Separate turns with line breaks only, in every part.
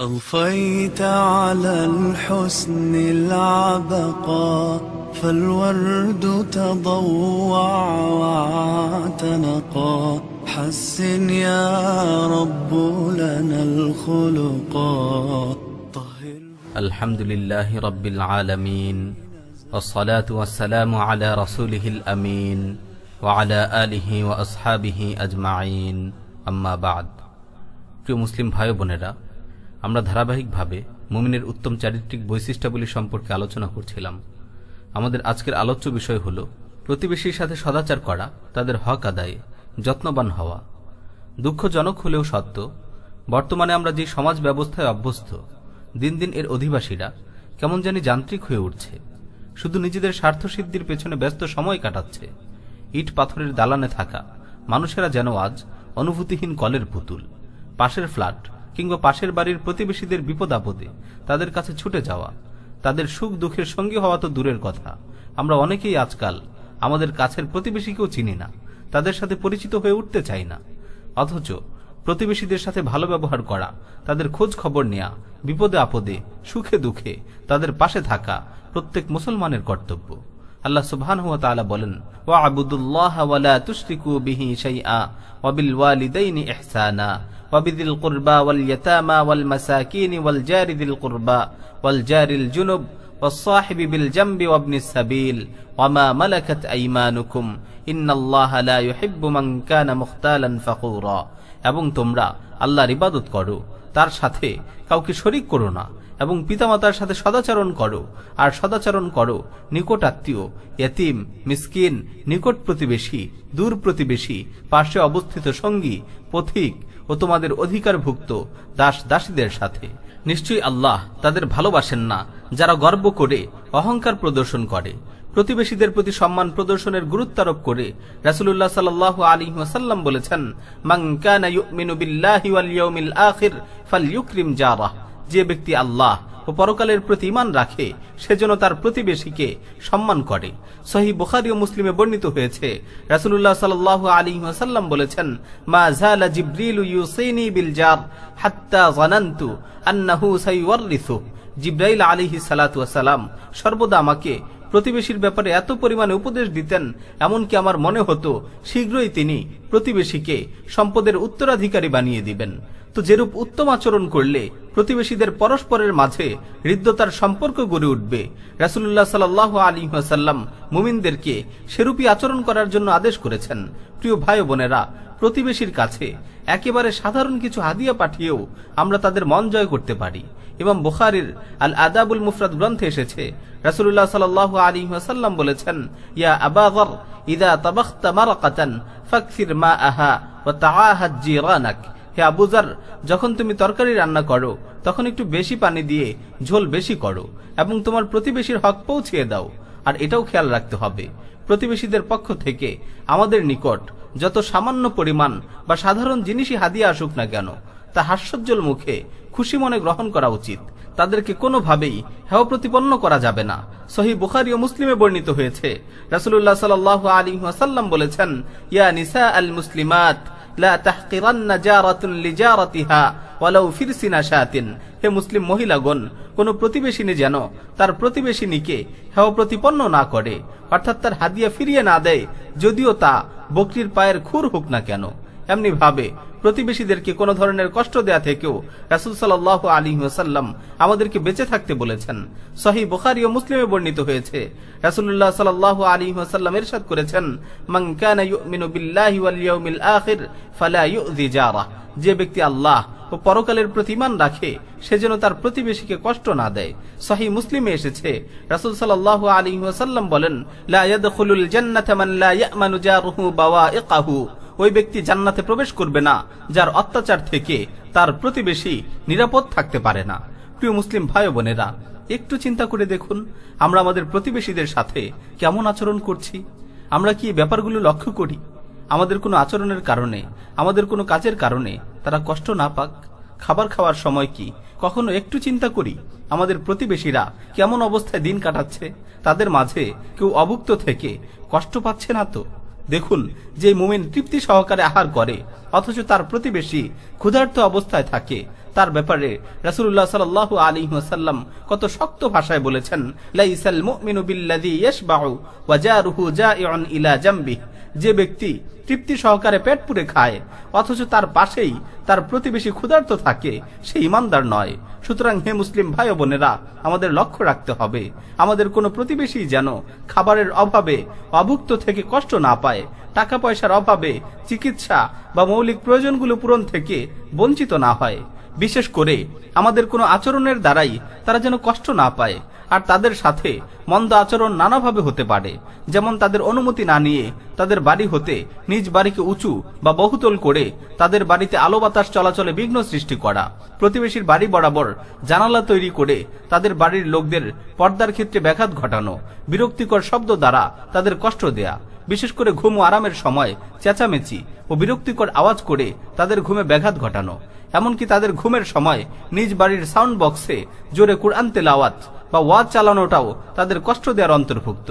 أغفيت على الحسن العبقى فالورد تضوع واعتنقا حسن يا رب لنا الخلقا الحمد لله رب العالمين والصلاة والسلام على رسوله الأمين وعلى آله وأصحابه أجمعين أما بعد في مسلم ভাই বোনেরা আমরা ধারাবাহিকভাবে মুমিনের উত্তম চারিত্রিক বৈশিষ্ট্যাবলী সম্পর্কে আলোচনা করছিলাম আমাদের আজকের আলোচ্য বিষয় হল প্রতিবেশীর সাথে সদাচার করা তাদের হক আদায়ে যত্নবান হওয়া দুঃখজনক হলেও সত্য বর্তমানে আমরা যে সমাজ ব্যবস্থায় অভ্যস্ত দিন দিন এর অধিবাসীরা কেমন জানি যান্ত্রিক হয়ে উঠছে শুধু নিজেদের স্বার্থসিদ্ধির পেছনে ব্যস্ত সময় কাটাচ্ছে ইট পাথরের দালানে থাকা মানুষেরা যেন আজ অনুভূতিহীন কলের পুতুল পাশের ফ্ল্যাট কিংবা পাশের বাড়ির প্রতিবেশীদের বিপদ আপদে তাদের কাছে ছুটে যাওয়া তাদের সুখ দুঃখের সঙ্গী হওয়া তো দূরের কথা আমরা অনেকেই আজকাল আমাদের কাছের প্রতিবেশীকেও চিনি না তাদের সাথে পরিচিত হয়ে উঠতে চাই না অথচ প্রতিবেশীদের সাথে ভালো ব্যবহার করা তাদের খোঁজ খবর নেয়া বিপদে আপদে সুখে দুঃখে তাদের পাশে থাকা প্রত্যেক মুসলমানের কর্তব্য আল্লাহ সুবহান হুয়া তাআলা বলেন ওয়া আবুদুল্লাহ ওয়া লা তুশরিকু বিহি শাইআ ওয়া বিল ওয়ালিদাইনি ইহসানা وبذي القربى واليتامى والمساكين والجار ذي القربى والجار الجنب والصاحب بالجنب وابن السبيل وما ملكت أيمانكم إن الله لا يحب من كان مختالا فقورا এবং তোমরা আল্লাহর ইবাদত করো তার সাথে কাউকে শরিক করো না এবং পিতামাতার সাথে সদাচরণ করো আর সদাচরণ করো নিকট আত্মীয় এতিম মিসকিন নিকট প্রতিবেশী দূর প্রতিবেশী পার্শ্বে অবস্থিত সঙ্গী পথিক ও তোমাদের অধিকারভুক্ত দাস দাসীদের সাথে নিশ্চয়ই আল্লাহ তাদের ভালোবাসেন না যারা গর্ব করে অহংকার প্রদর্শন করে প্রতিবেশীদের প্রতি সম্মান প্রদর্শনের গুরুত্ব আরোপ করে রাসুল্লাহ আলী বলেছেন মাংকানা ইউমিনু বিল্লাহি ওয়াল ইয়াউমিল আখির ফালইউকরিম জারাহ যে ব্যক্তি আল্লাহ ও পরকালের প্রতি ইমান রাখে সেজন্য তার প্রতিবেশীকে সম্মান করে সহি বুখারি ও মুসলিমে বর্ণিত হয়েছে রাসুল্লাহ সাল আলী আসাল্লাম বলেছেন মা জালা জিব্রিল ইউসাইনি বিল জার হাত্তা জানান্তু আন্নাহু সাইওয়ারিসু জিব্রাইল আলিহি সালাতু সর্বদা আমাকে প্রতিবেশীর ব্যাপারে এত পরিমাণে উপদেশ দিতেন এমনকি আমার মনে হতো শীঘ্রই তিনি প্রতিবেশীকে সম্পদের উত্তরাধিকারী বানিয়ে দিবেন তো যেরূপ উত্তম আচরণ করলে প্রতিবেশীদের পরস্পরের মাঝে হৃদ্যতার সম্পর্ক গড়ে উঠবে রাসুল্লাহ সাল্লাহ আলিহাসাল্লাম মুমিনদেরকে সেরূপী আচরণ করার জন্য আদেশ করেছেন প্রিয় ভাই বোনেরা প্রতিবেশীর কাছে একেবারে সাধারণ কিছু হাদিয়া পাঠিয়েও আমরা তাদের মন জয় করতে পারি এবং বোখারির আল আদাবুল মুফরাদ গ্রন্থে এসেছে রাসুল্লাহ সাল আলী বলেছেন ইয়া আবাগর ইদা তাবাখতা মারাকাতান ফাকসির মা আহা তাহা তাআহাদ জিরানাক হে আবুজার যখন তুমি তরকারি রান্না করো তখন একটু বেশি পানি দিয়ে ঝোল বেশি করো এবং তোমার প্রতিবেশীর হক পৌঁছিয়ে দাও আর এটাও খেয়াল রাখতে হবে প্রতিবেশীদের পক্ষ থেকে আমাদের নিকট যত সামান্য পরিমাণ বা সাধারণ জিনিসই হাদিয়া আসুক না কেন তা হাস্যজ্জ্বল মুখে খুশি মনে গ্রহণ করা উচিত তাদেরকে কোনোভাবেই হেও প্রতিপন্ন করা যাবে না সহি বুখারি ও মুসলিমে বর্ণিত হয়েছে রাসুল্লাহ সাল আলী ওয়াসাল্লাম বলেছেন ইয়া নিসা আল মুসলিমাত লা তাহকিরান্না জারাতুন লিজারাতিহা ওয়ালাউ ফিরসিনা শাতিন হে মুসলিম মহিলাগণ কোন প্রতিবেশিনী যেন তার প্রতিবেশিনীকে হেও প্রতিপন্ন না করে অর্থাৎ তার হাদিয়া ফিরিয়ে না দেয় যদিও তা বকরির পায়ের খুর হোক না কেন এমনি ভাবে প্রতিবেশীদেরকে কোনো ধরনের কষ্ট দেয়া থেকেও রাসুল সাল্লাহ আলী ওসাল্লাম আমাদেরকে বেঁচে থাকতে বলেছেন সহি বুখারি ও মুসলিমে বর্ণিত হয়েছে রাসুল্লাহ সাল্লাহ আলী ওসাল্লাম এরশাদ করেছেন যে ব্যক্তি আল্লাহ ও পরকালের প্রতিমান রাখে সে যেন তার প্রতিবেশীকে কষ্ট না দেয় সহি মুসলিমে এসেছে রাসুল সাল আলী সাল্লাম বলেন লা লা ইয়ামানু ওই ব্যক্তি জান্নাতে প্রবেশ করবে না যার অত্যাচার থেকে তার প্রতিবেশী নিরাপদ থাকতে পারে না প্রিয় মুসলিম ভাই বোনেরা একটু চিন্তা করে দেখুন আমরা আমাদের প্রতিবেশীদের সাথে কেমন আচরণ করছি আমরা কি ব্যাপারগুলো লক্ষ্য করি আমাদের কোনো আচরণের কারণে আমাদের কোনো কাজের কারণে তারা কষ্ট না পাক খাবার খাওয়ার সময় কি কখনো একটু চিন্তা করি আমাদের প্রতিবেশীরা কেমন অবস্থায় দিন কাটাচ্ছে তাদের মাঝে কেউ অভুক্ত থেকে কষ্ট পাচ্ছে না তো দেখুন যে মুমিন তৃপ্তি সহকারে আহার করে অথচ তার প্রতিবেশী ক্ষুধার্ত অবস্থায় থাকে তার ব্যাপারে রাসুল্লাহ সাল আলী সাল্লাম কত শক্ত ভাষায় বলেছেন ইলা যে ব্যক্তি তৃপ্তি সহকারে পেট পুরে খায় অথচ তার পাশেই তার প্রতিবেশী ক্ষুধার্ত থাকে সে ইমানদার নয় সুতরাং হে মুসলিম ভাই বোনেরা আমাদের লক্ষ্য রাখতে হবে আমাদের কোনো প্রতিবেশী যেন খাবারের অভাবে অভুক্ত থেকে কষ্ট না পায় টাকা পয়সার অভাবে চিকিৎসা বা মৌলিক প্রয়োজনগুলো পূরণ থেকে বঞ্চিত না হয় বিশেষ করে আমাদের কোনো আচরণের দ্বারাই তারা যেন কষ্ট না পায় আর তাদের সাথে মন্দ আচরণ নানাভাবে হতে পারে যেমন তাদের অনুমতি না নিয়ে তাদের বাড়ি হতে নিজ বাড়িকে উঁচু বা বহুতল করে তাদের বাড়িতে আলো বাতাস চলাচলে বিঘ্ন সৃষ্টি করা প্রতিবেশীর বাড়ি বরাবর জানালা তৈরি করে তাদের বাড়ির লোকদের পর্দার ক্ষেত্রে ব্যাঘাত ঘটানো বিরক্তিকর শব্দ দ্বারা তাদের কষ্ট দেয়া বিশেষ করে ঘুম আরামের সময় চেঁচামেচি ও বিরক্তিকর আওয়াজ করে তাদের ঘুমে ব্যাঘাত ঘটানো এমনকি তাদের ঘুমের সময় নিজ বাড়ির সাউন্ড বক্সে জোরে কুরআন তেলাওয়াত বা ওয়াজ চালানোটাও তাদের কষ্ট দেওয়ার অন্তর্ভুক্ত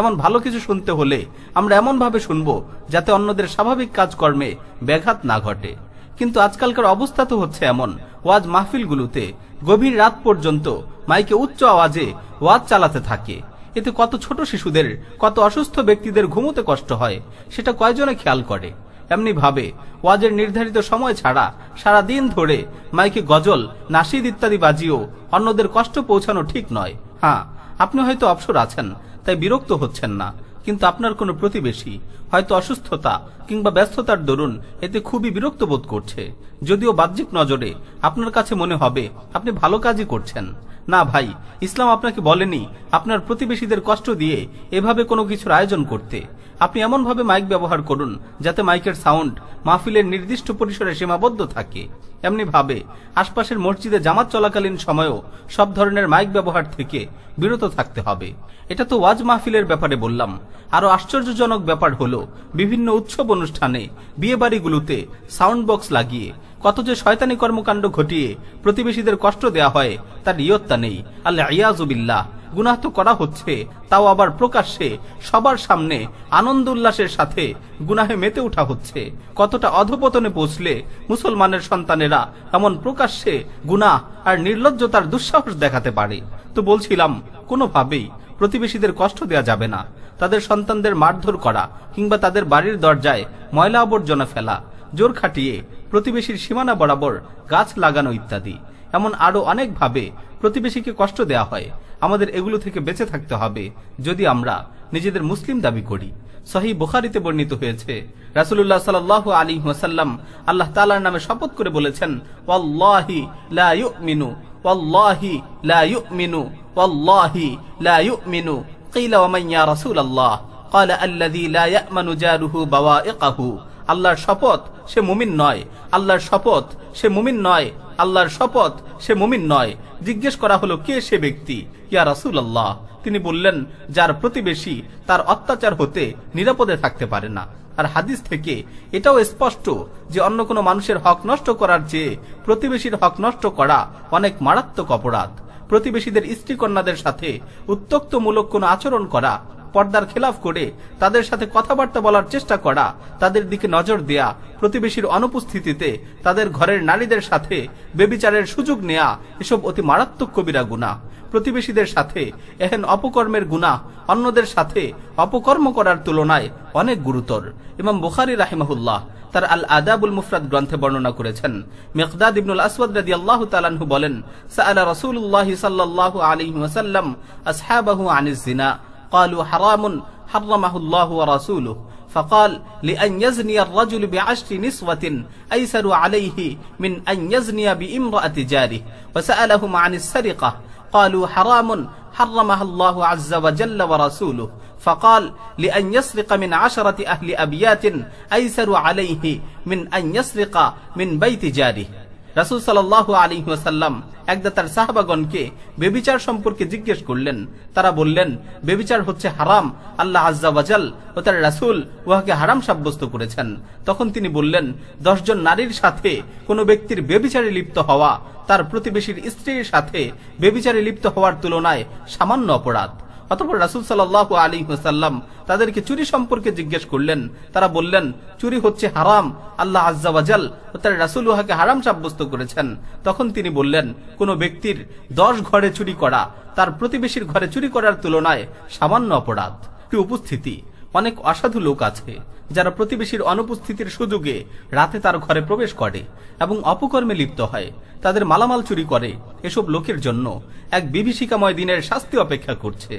এমন ভালো কিছু শুনতে হলে আমরা এমনভাবে শুনবো যাতে অন্যদের স্বাভাবিক কাজকর্মে ব্যাঘাত না ঘটে কিন্তু আজকালকার অবস্থা তো হচ্ছে এমন ওয়াজ মাহফিলগুলোতে গভীর রাত পর্যন্ত মাইকে উচ্চ আওয়াজে ওয়াজ চালাতে থাকে এতে কত ছোট শিশুদের কত অসুস্থ ব্যক্তিদের ঘুমোতে কষ্ট হয় সেটা কয়জনে খেয়াল করে এমনিভাবে ওয়াজের নির্ধারিত সময় ছাড়া সারা দিন ধরে মাইকে গজল নাসিদ ইত্যাদি বাজিয়েও অন্যদের কষ্ট পৌঁছানো ঠিক নয় হ্যাঁ আপনি হয়তো অবসর আছেন তাই বিরক্ত হচ্ছেন না কিন্তু আপনার কোনো প্রতিবেশী হয়তো অসুস্থতা কিংবা ব্যস্ততার দরুন এতে খুবই বিরক্ত বোধ করছে যদিও বাহ্যিক নজরে আপনার কাছে মনে হবে আপনি ভালো কাজই করছেন না ভাই ইসলাম আপনাকে বলেনি আপনার প্রতিবেশীদের কষ্ট দিয়ে এভাবে কোনো কিছুর আয়োজন করতে আপনি এমনভাবে মাইক ব্যবহার করুন যাতে মাইকের সাউন্ড মাহফিলের নির্দিষ্ট পরিসরে সীমাবদ্ধ থাকে এমনি ভাবে আশপাশের মসজিদে জামাত চলাকালীন সময়েও সব ধরনের মাইক ব্যবহার থেকে বিরত থাকতে হবে এটা তো ওয়াজ মাহফিলের ব্যাপারে বললাম আরো আশ্চর্যজনক ব্যাপার হল বিভিন্ন উৎসব অনুষ্ঠানে বিয়েবাড়িগুলোতে সাউন্ড বক্স লাগিয়ে কত যে শয়তানি কর্মকাণ্ড ঘটিয়ে প্রতিবেশীদের কষ্ট দেয়া হয় তার ইয়ত্তা নেই আল্লাহ ইয়াজুবিল্লাহ গুনাহ তো করা হচ্ছে তাও আবার প্রকাশ্যে সবার সামনে আনন্দ উল্লাসের সাথে গুনাহে মেতে উঠা হচ্ছে কতটা অধপতনে পৌঁছলে মুসলমানের সন্তানেরা এমন প্রকাশ্যে গুনাহ আর নির্লজ্জতার দুঃসাহস দেখাতে পারে তো বলছিলাম কোনোভাবেই প্রতিবেশীদের কষ্ট দেয়া যাবে না তাদের সন্তানদের মারধর করা কিংবা তাদের বাড়ির দরজায় ময়লা আবর্জনা ফেলা জোর খাটিয়ে প্রতিবেশীর সীমানা বরাবর গাছ লাগানো ইত্যাদি এমন আরও অনেকভাবে প্রতিবেশীকে কষ্ট দেয়া হয় আমাদের এগুলো থেকে বেঁচে থাকতে হবে যদি আমরা নিজেদের মুসলিম দাবি করি সহি বুখারিতে বর্ণিত হয়েছে রাসুল্লাহ সাল আলী ওয়াসাল্লাম আল্লাহ তালার নামে শপথ করে বলেছেন ওয়াল্লাহি লা ইউমিনু ওয়াল্লাহি লা ইউমিনু ওয়াল্লাহি লা ইউমিনু قيل ومن يا رسول قال الذي لا يأمن جاره بوائقه আল্লাহর শপথ সে মুমিন নয় আল্লাহর শপথ সে মুমিন নয় আল্লাহর শপথ সে মুমিন নয় জিজ্ঞেস করা হলো কে সে ব্যক্তি ইয়া রাসুল আল্লাহ তিনি বললেন যার প্রতিবেশী তার অত্যাচার হতে নিরাপদে থাকতে পারে না আর হাদিস থেকে এটাও স্পষ্ট যে অন্য কোনো মানুষের হক নষ্ট করার চেয়ে প্রতিবেশীর হক নষ্ট করা অনেক মারাত্মক অপরাধ প্রতিবেশীদের স্ত্রী কন্যাদের সাথে উত্তক্তমূলক কোন আচরণ করা পর্দার খেলাফ করে তাদের সাথে কথাবার্তা বলার চেষ্টা করা তাদের দিকে নজর দেয়া প্রতিবেশীর অনুপস্থিতিতে তাদের ঘরের নারীদের সাথে বেবিচারের সুযোগ নেয়া এসব অতি মারাত্মক কবিরা গুণা প্রতিবেশীদের সাথে এহেন অপকর্মের গুণা অন্যদের সাথে অপকর্ম করার তুলনায় অনেক গুরুতর ইমাম বুখারি রাহিমাহুল্লাহ তার আল আদাবুল মুফরাদ গ্রন্থে বর্ণনা করেছেন মেকদাদ ইবনুল আসওয়াদ রাজি আল্লাহ তালানহু বলেন আলা রসুল্লাহ সাল্লাহ আলী আসহাবাহু আনিস জিনা قالوا حرام حرمه الله ورسوله فقال لأن يزني الرجل بعشر نسوة أيسر عليه من أن يزني بامرأة جاره وسألهم عن السرقة قالوا حرام حرمها الله عز وجل ورسوله فقال لأن يسرق من عشرة أهل أبيات أيسر عليه من أن يسرق من بيت جاره রাসুল সাল্লাহ আলী ওয়াসাল্লাম একদা তার সাহাবাগণকে বেবিচার সম্পর্কে জিজ্ঞেস করলেন তারা বললেন বেবিচার হচ্ছে হারাম আল্লাহ আজাল ও তার রাসুল উহাকে হারাম সাব্যস্ত করেছেন তখন তিনি বললেন দশজন নারীর সাথে কোনো ব্যক্তির বেবিচারে লিপ্ত হওয়া তার প্রতিবেশীর স্ত্রীর সাথে বেবিচারে লিপ্ত হওয়ার তুলনায় সামান্য অপরাধ অতপর রাসুল সাল্লাহ আলী হুসাল্লাম তাদেরকে চুরি সম্পর্কে জিজ্ঞেস করলেন তারা বললেন চুরি হচ্ছে হারাম আল্লাহ আজাল তার রাসুল উহাকে হারাম সাব্যস্ত করেছেন তখন তিনি বললেন কোন ব্যক্তির দশ ঘরে চুরি করা তার প্রতিবেশীর ঘরে চুরি করার তুলনায় সামান্য অপরাধ কি উপস্থিতি অনেক অসাধু লোক আছে যারা প্রতিবেশীর অনুপস্থিতির সুযোগে রাতে তার ঘরে প্রবেশ করে এবং অপকর্মে লিপ্ত হয় তাদের মালামাল চুরি করে এসব লোকের জন্য এক বিভীষিকাময় দিনের শাস্তি অপেক্ষা করছে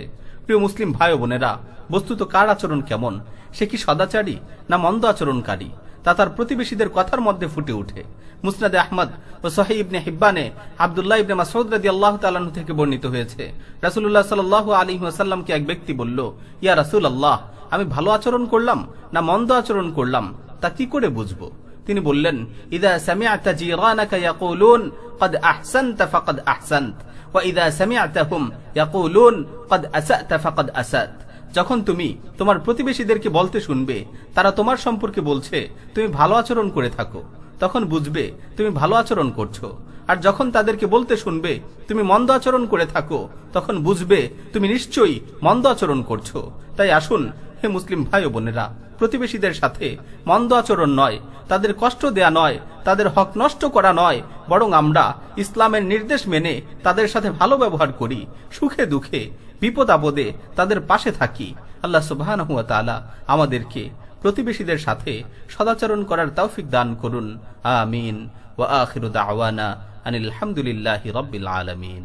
প্রিয় মুসলিম ভাই বোনেরা বস্তুত কার আচরণ কেমন সে কি সদাচারী না মন্দ আচরণকারী তা তার প্রতিবেশীদের কথার মধ্যে ফুটে ওঠে মুসনাদে আহমদ ও সহি ইবনে হিব্বানে আবদুল্লাহ ইবনে মাসৌদ রাজি আল্লাহ তালু থেকে বর্ণিত হয়েছে রাসুল্লাহ সাল আলী ওয়াসাল্লামকে এক ব্যক্তি বলল ইয়া রাসুল আল্লাহ আমি ভালো আচরণ করলাম না মন্দ আচরণ করলাম তা কি করে বুঝবো তিনি বললেন ইদা সামিআতা জিরানাকা ইয়াকুলুন قد احسنت فقد احسنت واذا سمعتهم يقولون قد اسات فقد اسات যখন তুমি তোমার প্রতিবেশীদেরকে বলতে শুনবে তারা তোমার সম্পর্কে বলছে তুমি ভালো আচরণ করে থাকো তখন বুঝবে তুমি ভালো আচরণ করছো আর যখন তাদেরকে বলতে শুনবে তুমি মন্দ আচরণ করে থাকো তখন বুঝবে তুমি নিশ্চয়ই মন্দ আচরণ করছো তাই আসুন হে মুসলিম ভাই বোনেরা প্রতিবেশীদের সাথে মন্দ আচরণ নয় তাদের কষ্ট দেয়া নয় তাদের হক নষ্ট করা নয় বরং আমরা ইসলামের নির্দেশ মেনে তাদের সাথে ভালো ব্যবহার করি সুখে দুঃখে বিপদ আপদে তাদের পাশে থাকি আল্লাহ সুবাহ আমাদেরকে প্রতিবেশীদের সাথে সদাচরণ করার তৌফিক দান করুন আমিন ওয়া আখিরু দাওয়ানা আনিল হামদুলিল্লাহি রাব্বিল আলামিন